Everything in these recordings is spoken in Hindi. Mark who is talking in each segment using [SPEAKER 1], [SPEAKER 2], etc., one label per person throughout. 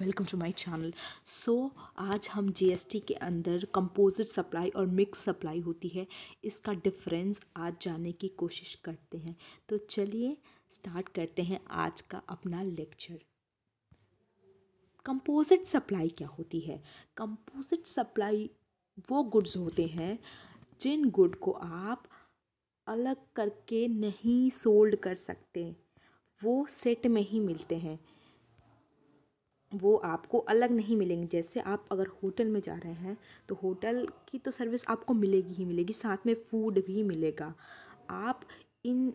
[SPEAKER 1] welcome to my channel so आज हम जीएसटी के अंदर कंपोजिट सप्लाई और मिक्स सप्लाई होती है इसका डिफरेंस आज जानने की कोशिश करते हैं तो चलिए स्टार्ट करते हैं आज का अपना लेक्चर कंपोजिट सप्लाई क्या होती है कंपोजिट सप्लाई वो गुड्स होते हैं जिन गुड को आप अलग करके नहीं सोल्ड कर सकते वो सेट में ही मिलते हैं वो आपको अलग नहीं मिलेंगे जैसे आप अगर होटल में जा रहे हैं तो होटल की तो सर्विस आपको मिलेगी ही मिलेगी साथ में फूड भी मिलेगा आप इन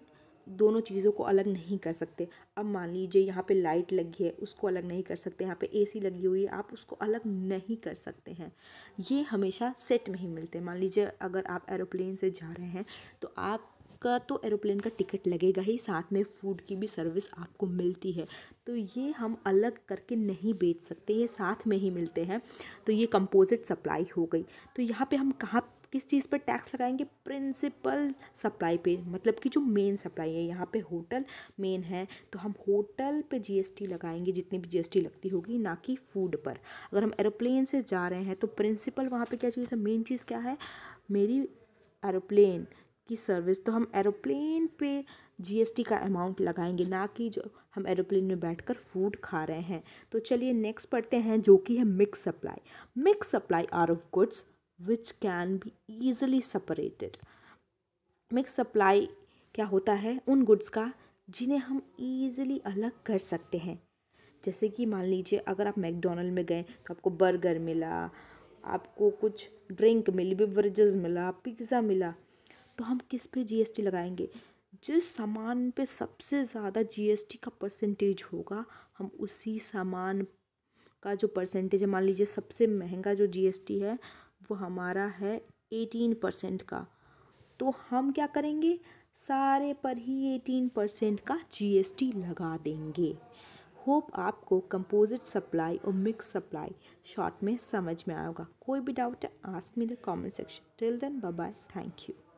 [SPEAKER 1] दोनों चीज़ों को अलग नहीं कर सकते अब मान लीजिए यहाँ पे लाइट लगी है उसको अलग नहीं कर सकते यहाँ पे एसी लगी हुई है आप उसको अलग नहीं कर सकते हैं ये हमेशा सेट में ही मिलते हैं मान लीजिए अगर आप एरोप्लेन से जा रहे हैं तो आप का तो एरोप्लेन का टिकट लगेगा ही साथ में फूड की भी सर्विस आपको मिलती है तो ये हम अलग करके नहीं बेच सकते ये साथ में ही मिलते हैं तो ये कंपोजिट सप्लाई हो गई तो यहाँ पे हम कहाँ किस चीज़ पर टैक्स लगाएंगे प्रिंसिपल सप्लाई पे मतलब कि जो मेन सप्लाई है यहाँ पे होटल मेन है तो हम होटल पे जीएसटी लगाएंगे जितनी भी जीएसटी लगती होगी ना कि फूड पर अगर हम एरोप्लेन से जा रहे हैं तो प्रिंसिपल वहाँ पे क्या चीज़ है मेन चीज़ क्या है मेरी एरोप्लेन की सर्विस तो हम एरोप्लेन पे जीएसटी का अमाउंट लगाएंगे ना कि जो हम एरोप्लेन में बैठकर फूड खा रहे हैं तो चलिए नेक्स्ट पढ़ते हैं जो कि है mix supply mix supply are of goods which can be easily separated mix supply क्या होता है उन गुड्स का जिन्हें हम ईजिली अलग कर सकते हैं जैसे कि मान लीजिए अगर आप मैकडोनल्ड में गए तो आपको बर्गर मिला आपको कुछ ड्रिंक मिली बिवरेजेस मिला पिज़्ज़ा मिला तो हम किस पे जीएसटी लगाएंगे जिस सामान पे सबसे ज़्यादा जीएसटी का परसेंटेज होगा हम उसी सामान का जो परसेंटेज है मान लीजिए सबसे महंगा जो जीएसटी है वो हमारा है एटीन परसेंट का तो हम क्या करेंगे सारे पर ही एटीन परसेंट का जीएसटी लगा देंगे होप आपको कंपोजिट सप्लाई और मिक्स सप्लाई शॉर्ट में समझ में आएगा कोई भी डाउट है ask me the comment section till then bye bye thank you